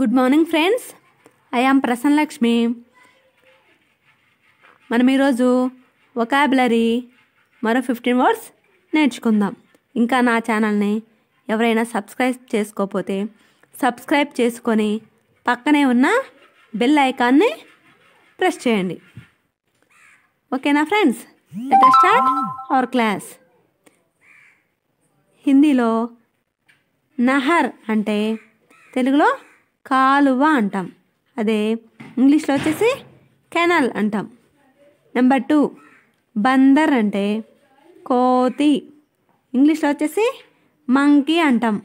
Good morning friends I am Prasannalakshmi మనం ఈరోజు vocabulary మరో ఫిఫ్టీన్ వర్డ్స్ నేర్చుకుందాం ఇంకా నా ఛానల్ని ఎవరైనా సబ్స్క్రైబ్ చేసుకోకపోతే సబ్స్క్రైబ్ చేసుకొని పక్కనే ఉన్న బెల్ ఐకాన్ని ప్రెస్ చేయండి ఓకేనా friends at start our class హిందీలో నహర్ అంటే తెలుగులో కాలువ అంటాం అదే ఇంగ్లీష్లో వచ్చేసి కెనాల్ అంటాం నెంబర్ టూ బందర్ అంటే కోతి ఇంగ్లీష్లో వచ్చేసి మంకీ అంటాం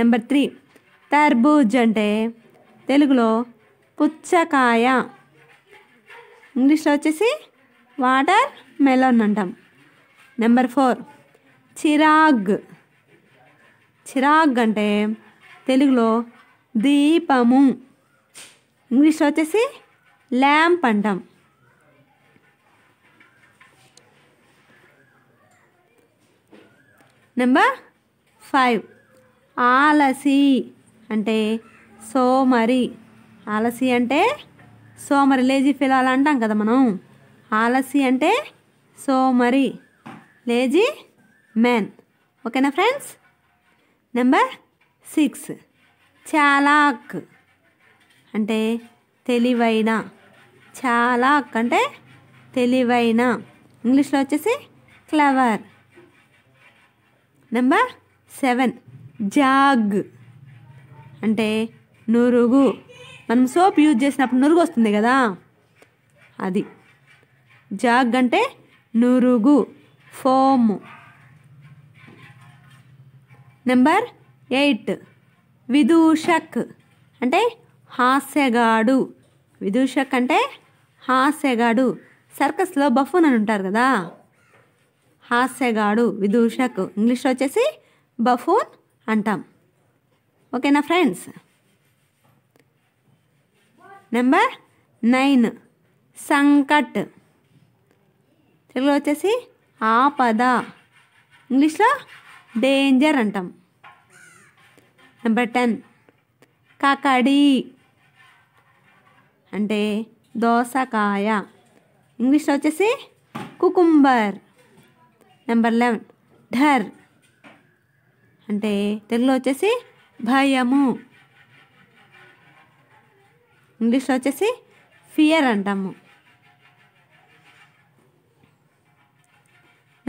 నెంబర్ త్రీ తర్బూజ్ అంటే తెలుగులో పుచ్చకాయ ఇంగ్లీష్లో వచ్చేసి వాటర్ మెలన్ అంటాం నెంబర్ ఫోర్ చిరాగ్ చిరాగ్ అంటే తెలుగులో దీపము ఇంగ్లీష్లో వచ్చేసి ల్యాంప్ అంటాం నెంబర్ ఫైవ్ ఆలసి అంటే సోమరి ఆలసి అంటే సోమరి లేజీ ఫిలాల్ అలా అంటాం కదా మనం ఆలసి అంటే సోమరి లేజీ మ్యాన్ ఓకేనా ఫ్రెండ్స్ నెంబర్ సిక్స్ చాలాక్ అంటే తెలివైన చాలాక్ అంటే తెలివైన ఇంగ్లీష్లో వచ్చేసి క్లవర్ నెంబర్ సెవెన్ జాగ్ అంటే నురుగు మనం సోప్ యూజ్ చేసినప్పుడు నురుగు వస్తుంది కదా అది జాగ్ అంటే నురుగు ఫోమ్ నెంబర్ ఎయిట్ విదూషక్ అంటే హాస్యగాడు విదూషక్ అంటే హాస్యగాడు సర్కస్లో బఫూన్ అని ఉంటారు కదా హాస్యగాడు విదూషక్ ఇంగ్లీష్లో వచ్చేసి బఫూన్ అంటాం ఓకేనా ఫ్రెండ్స్ నెంబర్ నైన్ సంకట్ తెలుగులో వచ్చేసి ఆపద ఇంగ్లీష్లో డేంజర్ అంటాం నెంబర్ టెన్ కాకడి అంటే దోసకాయ ఇంగ్లీష్లో వచ్చేసి కుకుంబర్ నెంబర్ లెవెన్ ఢర్ అంటే తెలుగులో వచ్చేసి భయము ఇంగ్లీష్లో వచ్చేసి ఫియర్ అంటాము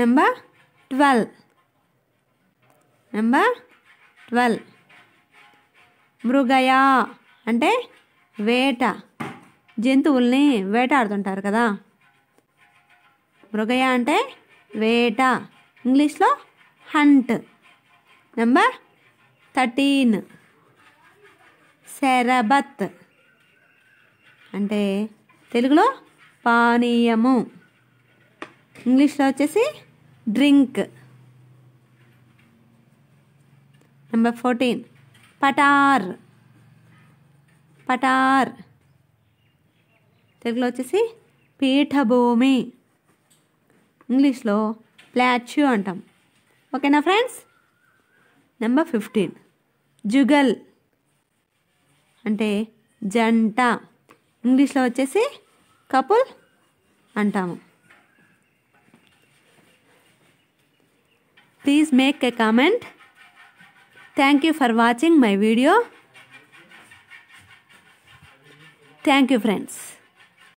నెంబర్ ట్వెల్వ్ నెంబర్ ట్వెల్వ్ మృగయా అంటే వేట జంతువుల్ని వేటాడుతుంటారు కదా మృగయా అంటే వేట ఇంగ్లీష్లో హంట్ నెంబర్ థర్టీన్ శరబత్ అంటే తెలుగులో పానీయము ఇంగ్లీష్లో వచ్చేసి డ్రింక్ నెంబర్ ఫోర్టీన్ పటార్ పటార్ తెలుగులో వచ్చేసి పీఠభూమి ఇంగ్లీష్లో ప్లాచ్యూ అంటాం ఓకేనా ఫ్రెండ్స్ నెంబర్ ఫిఫ్టీన్ జుగల్ అంటే జంట ఇంగ్లీష్లో వచ్చేసి కపుల్ అంటాము please make a comment Thank you for watching my video. Thank you friends.